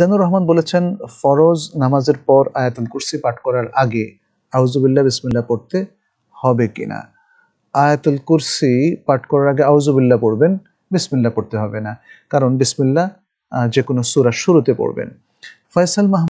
মিজানুর রহমান বলেছেন ফরজ নামাজের পর আয়াতুল কুরসি পাঠ করার আগে আউজুবিল্লাহ বিসমিল্লা পড়তে হবে কিনা আয়াতুল কুরসি পাঠ করার আগে আউজুবিল্লাহ পড়বেন বিসমিল্লা পড়তে হবে না কারণ বিসমিল্লা যে কোনো সুরার শুরুতে পড়বেন ফয়সাল মাহমুদ